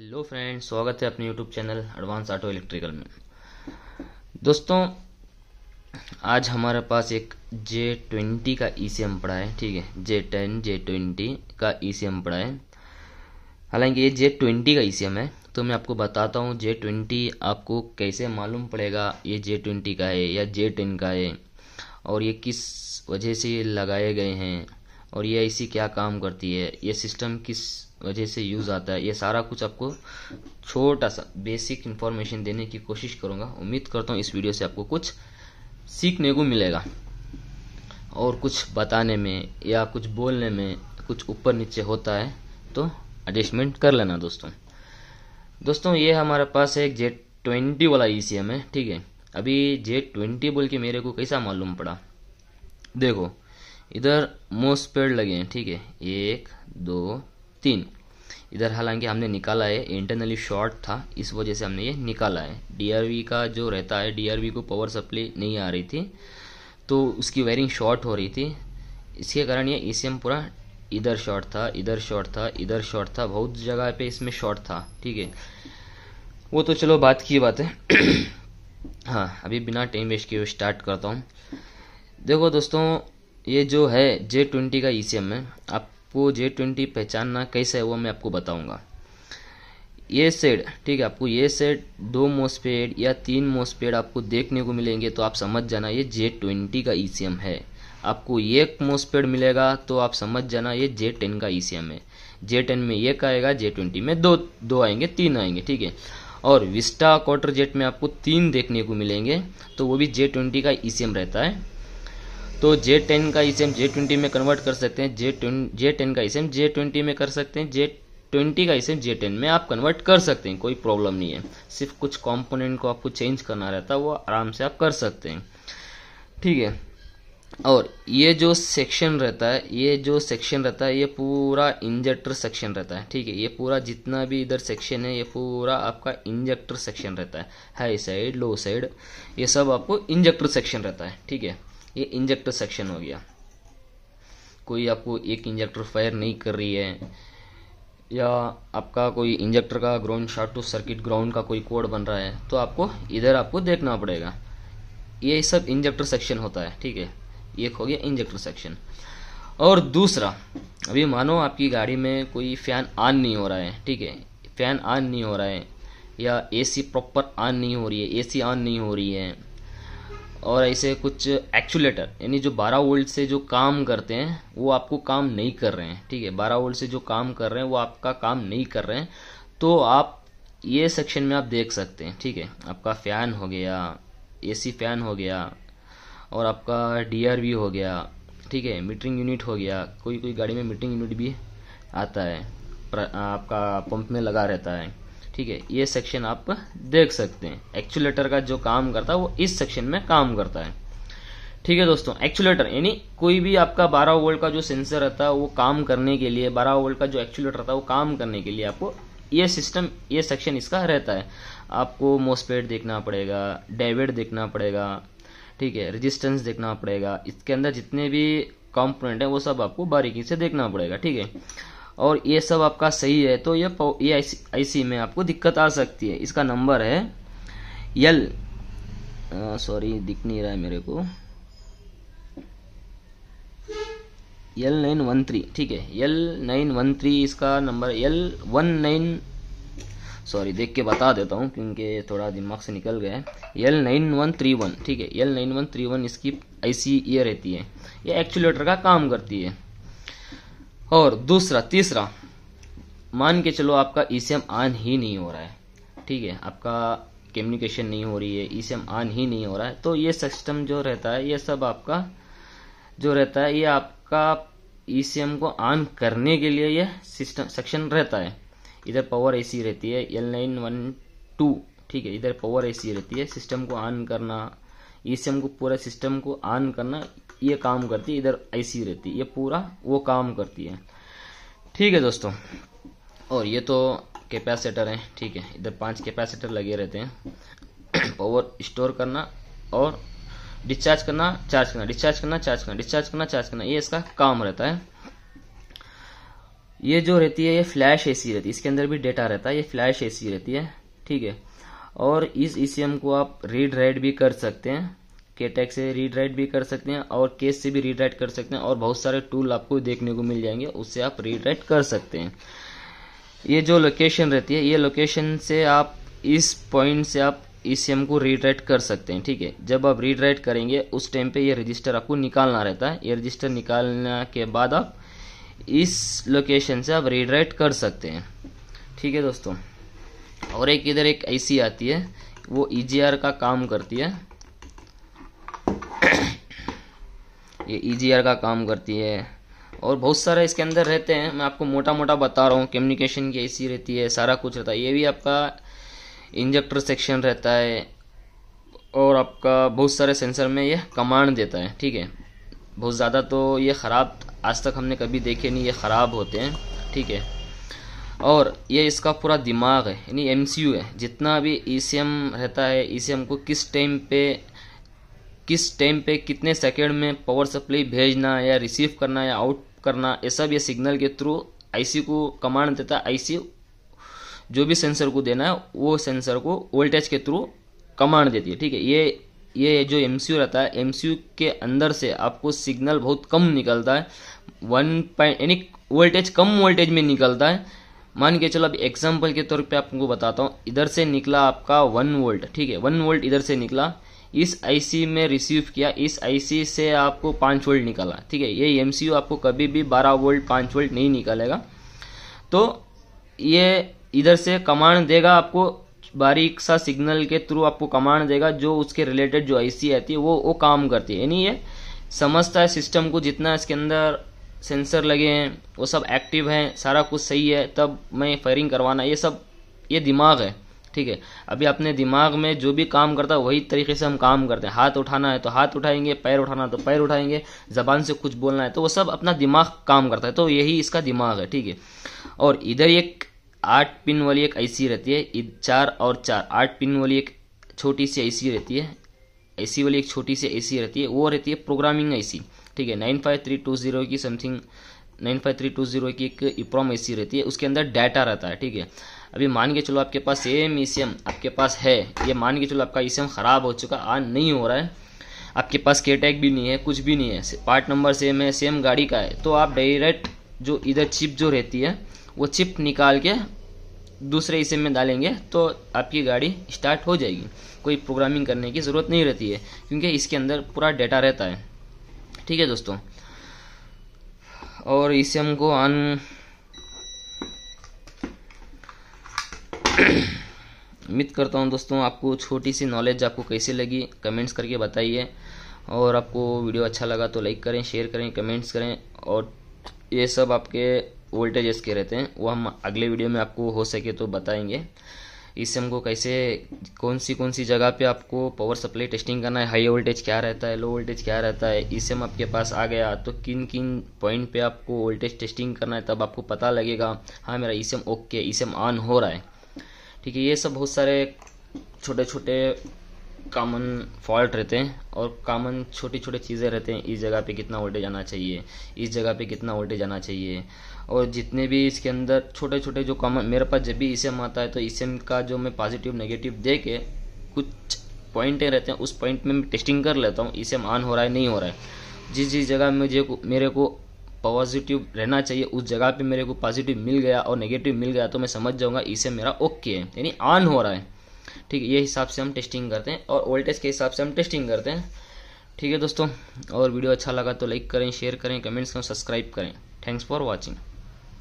hello friends स्वागत है अपने YouTube channel advance auto electrical में दोस्तों आज हमारे पास एक जे ट्वेंटी का ई सी एम पड़ा है ठीक है जे टेन जे ट्वेंटी का ई सी एम पड़ा है हालांकि ये जे ट्वेंटी का ई सी एम है तो मैं आपको बताता हूँ जे ट्वेंटी आपको कैसे मालूम पड़ेगा ये जे ट्वेंटी का है या जे टेन का है और ये किस वजह से लगाए गए हैं और ये आईसी क्या काम करती है ये सिस्टम किस वजह से यूज़ आता है ये सारा कुछ आपको छोटा सा बेसिक इन्फॉर्मेशन देने की कोशिश करूँगा उम्मीद करता हूँ इस वीडियो से आपको कुछ सीखने को मिलेगा और कुछ बताने में या कुछ बोलने में कुछ ऊपर नीचे होता है तो एडजस्टमेंट कर लेना दोस्तों दोस्तों ये हमारे पास है जेट ट्वेंटी वाला ई e सी है ठीक है अभी जेट ट्वेंटी बोल के मेरे को कैसा मालूम पड़ा देखो इधर मोस्ट पेड़ लगे हैं ठीक है एक दो तीन इधर हालांकि हमने निकाला है इंटरनली शॉर्ट था इस वजह से हमने ये निकाला है डी का जो रहता है डी को पावर सप्लाई नहीं आ रही थी तो उसकी वायरिंग शॉर्ट हो रही थी इसके कारण ये ईसीएम e पूरा इधर शॉर्ट था इधर शॉर्ट था इधर शॉर्ट था बहुत जगह पे इसमें शॉर्ट था ठीक है वो तो चलो बात की बात है हाँ अभी बिना टाइम वेस्ट किए स्टार्ट करता हूँ देखो दोस्तों ये जो है जे ट्वेंटी का ई e है आपको जे ट्वेंटी पहचानना कैसे है वो मैं आपको बताऊंगा ये सेड ठीक है आपको ये सेड दो मोसपेड या तीन मोसपेड आपको देखने को मिलेंगे तो आप समझ जाना ये जे ट्वेंटी का ई e है आपको एक मोसपेड मिलेगा तो आप समझ जाना ये जे टेन का ई e है जे टेन में एक आएगा जे ट्वेंटी में दो दो आएंगे तीन आएंगे ठीक है और विस्टा क्वार्टर जेट में आपको तीन देखने को मिलेंगे तो वो भी जे ट्वेंटी का ई रहता है तो जे टेन का इसे हम जे ट्वेंटी में कन्वर्ट कर सकते हैं जे जे टेन का इसे हम जे ट्वेंटी में कर सकते हैं जे ट्वेंटी का इसे जे टेन में आप कन्वर्ट कर सकते हैं कोई प्रॉब्लम नहीं है सिर्फ कुछ कंपोनेंट को आपको चेंज करना रहता है वो आराम से आप कर सकते हैं ठीक है और ये जो सेक्शन रहता है ये जो सेक्शन रहता है ये पूरा इंजेक्टर सेक्शन रहता है ठीक है ये पूरा जितना भी इधर सेक्शन है ये पूरा आपका इंजेक्टर सेक्शन रहता है हाई साइड लो साइड ये सब आपको इंजेक्टर सेक्शन रहता है ठीक है ये इंजेक्टर सेक्शन हो गया कोई आपको एक इंजेक्टर फायर नहीं कर रही है या आपका कोई इंजेक्टर का ground short to circuit ground का कोई कोड बन रहा है तो आपको इधर आपको देखना पड़ेगा ये सब इंजेक्टर सेक्शन होता है ठीक है एक हो गया इंजेक्टर सेक्शन और दूसरा अभी मानो आपकी गाड़ी में कोई फ़ैन ऑन नहीं हो रहा है ठीक है फ़ैन ऑन नहीं हो रहा है या एसी प्रॉपर ऑन नहीं हो रही है एसी ऑन नहीं हो रही है और ऐसे कुछ एक्चुलेटर यानी जो 12 वोल्ट से जो काम करते हैं वो आपको काम नहीं कर रहे हैं ठीक है 12 वोल्ट से जो काम कर रहे हैं वो आपका काम नहीं कर रहे हैं तो आप ये सेक्शन में आप देख सकते हैं ठीक है आपका फ़ैन हो गया एसी फ़ैन हो गया और आपका डीआरवी हो गया ठीक है मीटरिंग यूनिट हो गया कोई कोई गाड़ी में मीटरिंग यूनिट भी आता है आपका पंप में लगा रहता है ठीक है ये सेक्शन आप देख सकते हैं एक्चुलेटर का जो काम करता है वो इस सेक्शन में काम करता है ठीक है दोस्तों एक्चुलेटर यानी कोई भी आपका बारह वोल्ट का जो सेंसर रहता है वो काम करने के लिए बारह वोल्ट का जो एक्चुलेटर रहता है वो काम करने के लिए आपको ये सिस्टम ये सेक्शन इसका रहता है आपको मोसपेड देखना पड़ेगा डेविड देखना पड़ेगा ठीक है रेजिस्टेंस देखना पड़ेगा इसके अंदर जितने भी कॉम्पोनेंट है वो सब आपको बारीकी से देखना पड़ेगा ठीक है और ये सब आपका सही है तो ये ये आईसी में आपको दिक्कत आ सकती है इसका नंबर है यल सॉरी दिख नहीं रहा है मेरे को एल नाइन वन थ्री ठीक है यल नाइन वन थ्री इसका number L one nine sorry देख के बता देता हूँ क्योंकि थोड़ा दिमाग से निकल गया है L nine one three one ठीक है L nine one three one इसकी आईसी ये रहती है ये एक्चुलेटर का काम करती है और दूसरा तीसरा मान के चलो आपका ई e ऑन ही नहीं हो रहा है ठीक है आपका कम्युनिकेशन नहीं हो रही है ई e ऑन ही नहीं हो रहा है तो ये सिस्टम जो रहता है ये सब आपका जो रहता है ये आपका ई e को ऑन करने के लिए यह सिस्टम सेक्शन रहता है इधर पावर सी रहती है एल नाइन वन टू ठीक है इधर पावर सी रहती है सिस्टम को ऑन करना ई को पूरा सिस्टम को ऑन करना ये काम करती है इधर ऐसी रहती है ये पूरा वो काम करती है ठीक है दोस्तों और ये तो कैपेसिटर है ठीक है इधर पांच कैपेसिटर लगे रहते हैं पावर स्टोर करना और डिस्चार्ज करना चार्ज करना डिस्चार्ज करना चार्ज करना डिस्चार्ज करना चार्ज करना ये इसका काम रहता है ये जो रहती है ये फ्लैश एसी रहती है इसके अंदर भी डेटा रहता है ये फ्लैश एसी रहती है ठीक है और इस ईसीएम e को आप रीड राइट भी कर सकते हैं के टैक्स से रीड राइट भी कर सकते हैं और केस से भी रीड राइट कर सकते हैं और बहुत सारे टूल आपको देखने को मिल जाएंगे उससे आप रीड राइट कर सकते हैं ये जो लोकेशन रहती है ये लोकेशन से आप इस पॉइंट से आप इस e एम को रीड राइट कर सकते हैं ठीक है जब आप रीड राइट करेंगे उस टाइम पे ये रजिस्टर आपको निकालना रहता है ये रजिस्टर निकालने के बाद आप इस लोकेशन से आप रीड राइट कर सकते हैं ठीक है दोस्तों और एक इधर एक ऐसी आती है वो ई e का काम करती है ये ई e का काम करती है और बहुत सारे इसके अंदर रहते हैं मैं आपको मोटा मोटा बता रहा हूँ कम्युनिकेशन की ऐसी रहती है सारा कुछ रहता है ये भी आपका इंजेक्टर सेक्शन रहता है और आपका बहुत सारे सेंसर में ये कमांड देता है ठीक है बहुत ज़्यादा तो ये ख़राब आज तक हमने कभी देखे नहीं ये ख़राब होते हैं ठीक है और ये इसका पूरा दिमाग है यानी एम है जितना भी ई e रहता है ई e को किस टाइम पर किस टाइम पे कितने सेकेंड में पावर सप्लाई भेजना या रिसीव करना या आउट करना ये सब ये सिग्नल के थ्रू आईसी को कमांड देता है आईसी जो भी सेंसर को देना है वो सेंसर को वोल्टेज के थ्रू कमांड देती है ठीक है ये ये जो एम रहता है एम के अंदर से आपको सिग्नल बहुत कम निकलता है वन पॉइंट यानी वोल्टेज कम वोल्टेज में निकलता है मान के चलो अब एग्जाम्पल के तौर पे आपको बताता हूँ इधर से निकला आपका वन वोल्ट ठीक है वन वोल्ट इधर से निकला इस आईसी में रिसीव किया इस आईसी से आपको पाँच वोल्ट निकाला ठीक है ये एमसीयू आपको कभी भी बारह वोल्ट पाँच वोल्ट नहीं निकालेगा तो ये इधर से कमांड देगा आपको बारीक सा सिग्नल के थ्रू आपको कमांड देगा जो उसके रिलेटेड जो आईसी आती है वो वो काम करती है यानी ये समझता है सिस्टम को जितना इसके अंदर सेंसर लगे हैं वो सब एक्टिव हैं सारा कुछ सही है तब मैं फायरिंग करवाना ये सब ये दिमाग है ठीक है अभी अपने दिमाग में जो भी काम करता है वही तरीके से हम काम करते हैं हाथ उठाना है तो हाथ उठाएंगे पैर उठाना है तो पैर उठाएंगे जबान से कुछ बोलना है तो वो सब अपना दिमाग काम करता है तो यही इसका दिमाग है ठीक है और इधर एक आठ पिन वाली एक ऐसी रहती है चार और चार आठ पिन वाली एक छोटी सी ऐसी रहती है ऐसी वाली एक छोटी सी ऐसी रहती है वो रहती है प्रोग्रामिंग ऐसी ठीक है nine five three two zero की something nine five three two zero की एक इप्रोम ए रहती है उसके अंदर डाटा रहता है ठीक है अभी मान के चलो आपके पास सेम ई e आपके पास है ये मान के चलो आपका ई e ख़राब हो चुका आ नहीं हो रहा है आपके पास के टैग भी नहीं है कुछ भी नहीं है पार्ट नंबर सेम है सेम गाड़ी का है तो आप डायरेक्ट जो इधर चिप जो रहती है वो चिप निकाल के दूसरे ई e में डालेंगे तो आपकी गाड़ी स्टार्ट हो जाएगी कोई प्रोग्रामिंग करने की ज़रूरत नहीं रहती है क्योंकि इसके अंदर पूरा डेटा रहता है ठीक है दोस्तों और इसे हमको अन उम्मीद करता हूँ दोस्तों आपको छोटी सी नॉलेज आपको कैसे लगी कमेंट्स करके बताइए और आपको वीडियो अच्छा लगा तो लाइक करें शेयर करें कमेंट्स करें और ये सब आपके वोल्टेजेस के रहते हैं वो हम अगले वीडियो में आपको हो सके तो बताएंगे इससे हमको कैसे कौन सी कौन सी जगह पे आपको पावर सप्लाई टेस्टिंग करना है हाई वोल्टेज क्या रहता है लो वोल्टेज क्या रहता है इससे हम आपके पास आ गया तो किन किन पॉइंट पे आपको वोल्टेज टेस्टिंग करना है तब आपको पता लगेगा हाँ मेरा ई ओके ई ऑन हो रहा है ठीक है ये सब बहुत सारे छोटे छोटे कॉमन फॉल्ट रहते हैं और कॉमन छोटी छोटी चीज़ें रहते हैं इस जगह पे कितना वोल्टेज आना चाहिए इस जगह पे कितना वोल्टेज आना चाहिए और जितने भी इसके अंदर छोटे छोटे जो कॉमन मेरे पास जब भी ई e आता है तो ई e का जो मैं पॉजिटिव नेगेटिव दे के कुछ पॉइंटें रहते हैं उस पॉइंट में मैं टेस्टिंग कर लेता हूँ ईसीएम e ऑन हो रहा है नहीं हो रहा है जिस जिस जगह मुझे मेरे को पॉजिटिव रहना चाहिए उस जगह पे मेरे को पॉजिटिव मिल गया और नेगेटिव मिल गया तो मैं समझ जाऊँगा इसे मेरा ओके है यानी ऑन हो रहा है ठीक है ये हिसाब से हम टेस्टिंग करते हैं और वोल्टेज के हिसाब से हम टेस्टिंग करते हैं ठीक है दोस्तों और वीडियो अच्छा लगा तो लाइक करें शेयर करें कमेंट्स करें सब्सक्राइब करें थैंक्स फॉर वॉचिंग